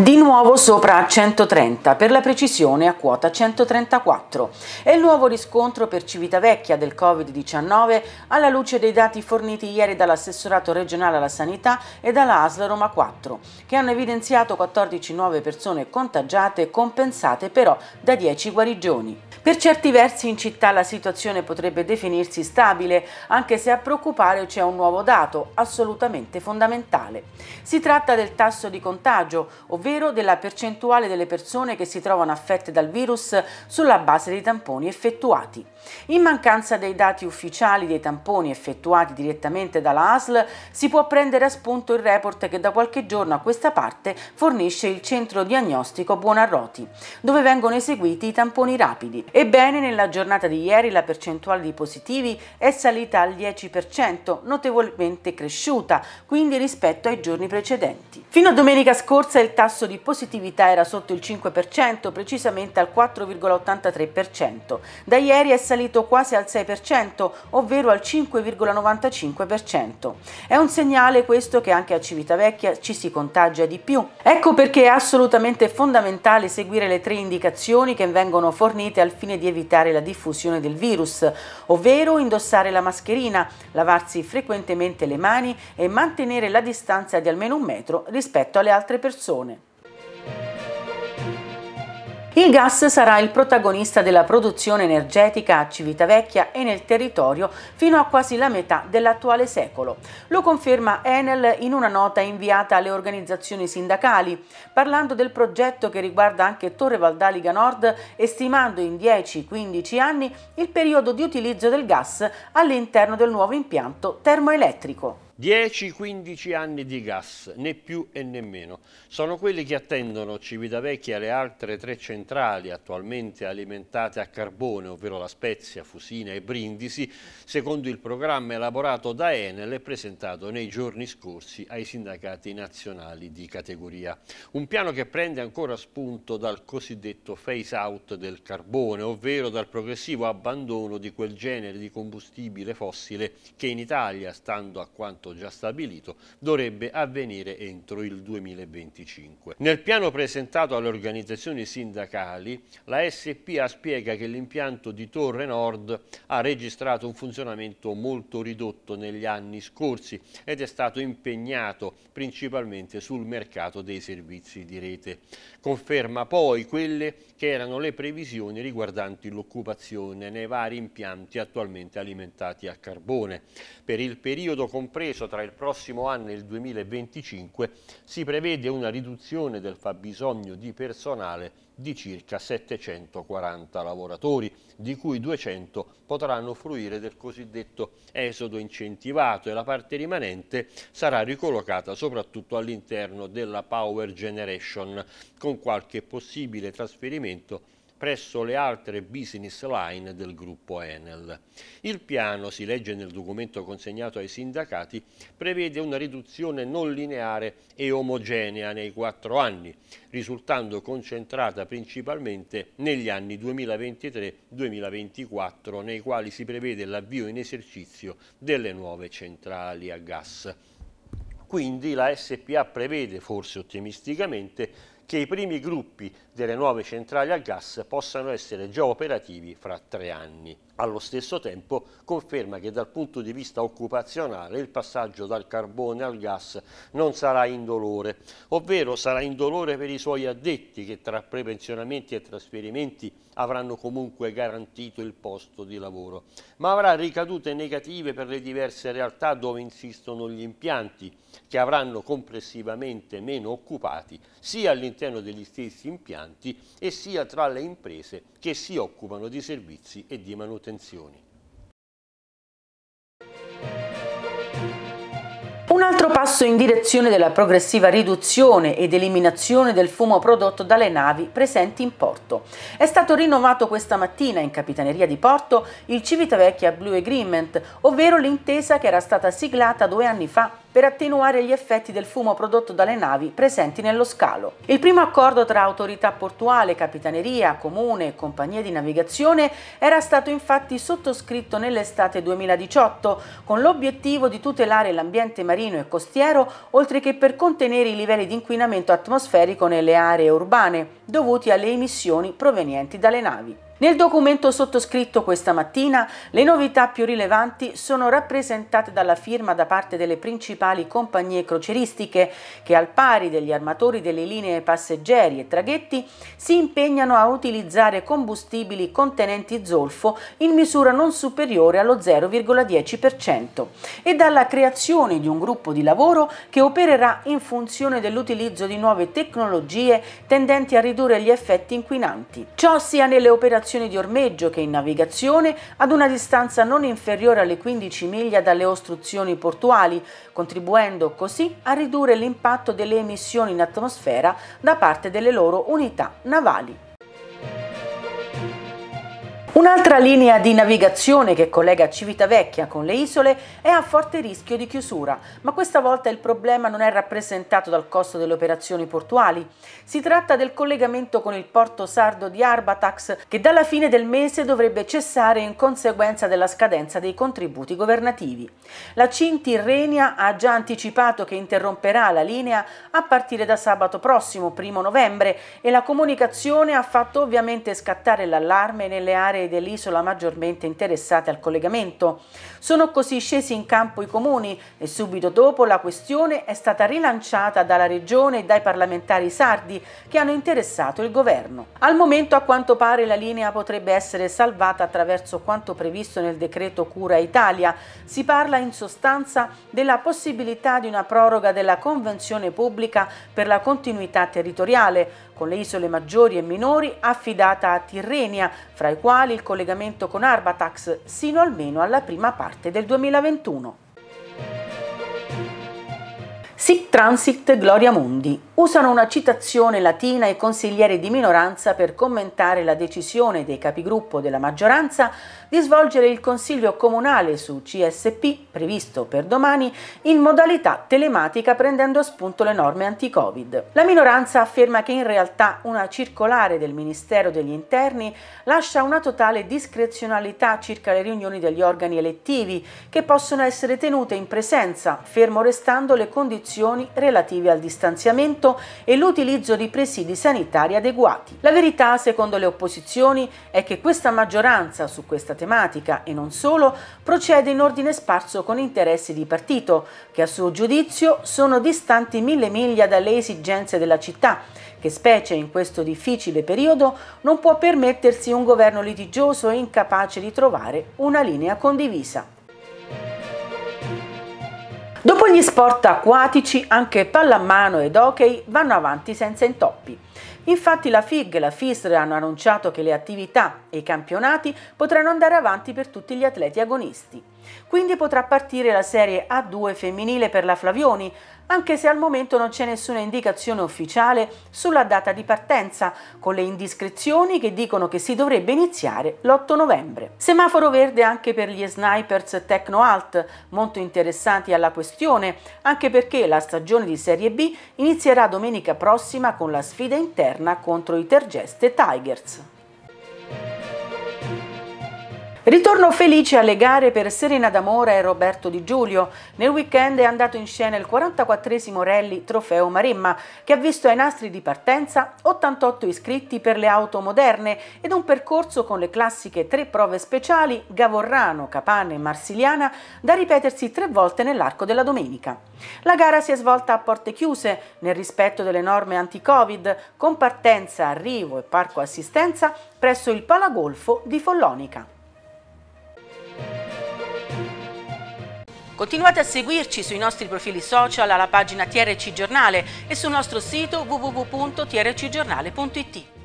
Di nuovo sopra a 130, per la precisione a quota 134. È il nuovo riscontro per Civitavecchia del Covid-19 alla luce dei dati forniti ieri dall'assessorato regionale alla sanità e dalla ASL Roma 4, che hanno evidenziato 14 nuove persone contagiate compensate però da 10 guarigioni. Per certi versi in città la situazione potrebbe definirsi stabile, anche se a preoccupare c'è un nuovo dato assolutamente fondamentale. Si tratta del tasso di contagio, ovvero ovvero della percentuale delle persone che si trovano affette dal virus sulla base dei tamponi effettuati. In mancanza dei dati ufficiali dei tamponi effettuati direttamente dalla ASL, si può prendere a spunto il report che da qualche giorno a questa parte fornisce il centro diagnostico Buonarroti, dove vengono eseguiti i tamponi rapidi. Ebbene, nella giornata di ieri la percentuale di positivi è salita al 10%, notevolmente cresciuta, quindi rispetto ai giorni precedenti. Fino a domenica scorsa il tasso tasso di positività era sotto il 5%, precisamente al 4,83%. Da ieri è salito quasi al 6%, ovvero al 5,95%. È un segnale questo che anche a Civitavecchia ci si contagia di più. Ecco perché è assolutamente fondamentale seguire le tre indicazioni che vengono fornite al fine di evitare la diffusione del virus, ovvero indossare la mascherina, lavarsi frequentemente le mani e mantenere la distanza di almeno un metro rispetto alle altre persone. Il gas sarà il protagonista della produzione energetica a Civitavecchia e nel territorio fino a quasi la metà dell'attuale secolo. Lo conferma Enel in una nota inviata alle organizzazioni sindacali, parlando del progetto che riguarda anche Torre Valdaliga Nord e stimando in 10-15 anni il periodo di utilizzo del gas all'interno del nuovo impianto termoelettrico. 10-15 anni di gas, né più e né meno. Sono quelli che attendono Civitavecchia e le altre tre centrali attualmente alimentate a carbone, ovvero La Spezia, Fusina e Brindisi, secondo il programma elaborato da Enel e presentato nei giorni scorsi ai sindacati nazionali di categoria. Un piano che prende ancora spunto dal cosiddetto phase out del carbone, ovvero dal progressivo abbandono di quel genere di combustibile fossile che in Italia, stando a quanto contratto già stabilito dovrebbe avvenire entro il 2025. Nel piano presentato alle organizzazioni sindacali, la SPA spiega che l'impianto di Torre Nord ha registrato un funzionamento molto ridotto negli anni scorsi ed è stato impegnato principalmente sul mercato dei servizi di rete. Conferma poi quelle che erano le previsioni riguardanti l'occupazione nei vari impianti attualmente alimentati a carbone. Per il periodo compreso compreso tra il prossimo anno e il 2025, si prevede una riduzione del fabbisogno di personale di circa 740 lavoratori, di cui 200 potranno fruire del cosiddetto esodo incentivato e la parte rimanente sarà ricollocata soprattutto all'interno della Power Generation, con qualche possibile trasferimento presso le altre business line del gruppo Enel. Il piano, si legge nel documento consegnato ai sindacati, prevede una riduzione non lineare e omogenea nei quattro anni, risultando concentrata principalmente negli anni 2023-2024, nei quali si prevede l'avvio in esercizio delle nuove centrali a gas. Quindi la SPA prevede, forse ottimisticamente, che i primi gruppi delle nuove centrali a gas possano essere già operativi fra tre anni. Allo stesso tempo conferma che dal punto di vista occupazionale il passaggio dal carbone al gas non sarà indolore, ovvero sarà indolore per i suoi addetti che tra prepensionamenti e trasferimenti avranno comunque garantito il posto di lavoro, ma avrà ricadute negative per le diverse realtà dove insistono gli impianti, che avranno complessivamente meno occupati sia all'interno degli stessi impianti e sia tra le imprese che si occupano di servizi e di manutenzioni passo in direzione della progressiva riduzione ed eliminazione del fumo prodotto dalle navi presenti in porto. È stato rinnovato questa mattina in Capitaneria di Porto il Civitavecchia Blue Agreement, ovvero l'intesa che era stata siglata due anni fa per attenuare gli effetti del fumo prodotto dalle navi presenti nello scalo. Il primo accordo tra autorità portuale, capitaneria, comune e compagnie di navigazione era stato infatti sottoscritto nell'estate 2018 con l'obiettivo di tutelare l'ambiente marino e costiero costiero, oltre che per contenere i livelli di inquinamento atmosferico nelle aree urbane, dovuti alle emissioni provenienti dalle navi. Nel documento sottoscritto questa mattina le novità più rilevanti sono rappresentate dalla firma da parte delle principali compagnie croceristiche che al pari degli armatori delle linee passeggeri e traghetti si impegnano a utilizzare combustibili contenenti zolfo in misura non superiore allo 0,10% e dalla creazione di un gruppo di lavoro che opererà in funzione dell'utilizzo di nuove tecnologie tendenti a ridurre gli effetti inquinanti. Ciò sia nelle operazioni stazioni di ormeggio che in navigazione, ad una distanza non inferiore alle 15 miglia dalle ostruzioni portuali, contribuendo così a ridurre l'impatto delle emissioni in atmosfera da parte delle loro unità navali. Un'altra linea di navigazione che collega Civitavecchia con le isole è a forte rischio di chiusura, ma questa volta il problema non è rappresentato dal costo delle operazioni portuali. Si tratta del collegamento con il porto sardo di Arbatax che dalla fine del mese dovrebbe cessare in conseguenza della scadenza dei contributi governativi. La Cinti Renia ha già anticipato che interromperà la linea a partire da sabato prossimo, primo novembre, e la comunicazione ha fatto ovviamente scattare l'allarme nelle aree dell'isola maggiormente interessate al collegamento. Sono così scesi in campo i comuni e subito dopo la questione è stata rilanciata dalla regione e dai parlamentari sardi che hanno interessato il governo. Al momento a quanto pare la linea potrebbe essere salvata attraverso quanto previsto nel decreto Cura Italia. Si parla in sostanza della possibilità di una proroga della convenzione pubblica per la continuità territoriale, con le isole maggiori e minori affidata a Tirrenia, fra i quali il collegamento con Arbatax, sino almeno alla prima parte del 2021. Sic transit gloria mundi. Usano una citazione latina i consiglieri di minoranza per commentare la decisione dei capigruppo della maggioranza di svolgere il consiglio comunale su CSP previsto per domani in modalità telematica prendendo a spunto le norme anti-Covid. La minoranza afferma che in realtà una circolare del Ministero degli Interni lascia una totale discrezionalità circa le riunioni degli organi elettivi che possono essere tenute in presenza, fermo restando le condizioni precauzioni relative al distanziamento e l'utilizzo di presidi sanitari adeguati. La verità, secondo le opposizioni, è che questa maggioranza su questa tematica e non solo procede in ordine sparso con interessi di partito, che a suo giudizio sono distanti mille miglia dalle esigenze della città, che specie in questo difficile periodo non può permettersi un governo litigioso e incapace di trovare una linea condivisa. Dopo gli sport acquatici, anche pallamano ed hockey vanno avanti senza intoppi. Infatti la FIG e la FISR hanno annunciato che le attività e i campionati potranno andare avanti per tutti gli atleti agonisti. Quindi potrà partire la serie A2 femminile per la Flavioni, anche se al momento non c'è nessuna indicazione ufficiale sulla data di partenza, con le indiscrezioni che dicono che si dovrebbe iniziare l'8 novembre. Semaforo verde anche per gli snipers Tecno Alt, molto interessanti alla questione, anche perché la stagione di Serie B inizierà domenica prossima con la sfida interna contro i Tergeste Tigers. Ritorno felice alle gare per Serena D'Amora e Roberto Di Giulio. Nel weekend è andato in scena il 44esimo rally Trofeo Maremma, che ha visto ai nastri di partenza 88 iscritti per le auto moderne ed un percorso con le classiche tre prove speciali Gavorrano, Capane e Marsiliana da ripetersi tre volte nell'arco della domenica. La gara si è svolta a porte chiuse, nel rispetto delle norme anti-Covid, con partenza, arrivo e parco assistenza presso il Palagolfo di Follonica. Continuate a seguirci sui nostri profili social alla pagina TRC Giornale e sul nostro sito www.trcgiornale.it.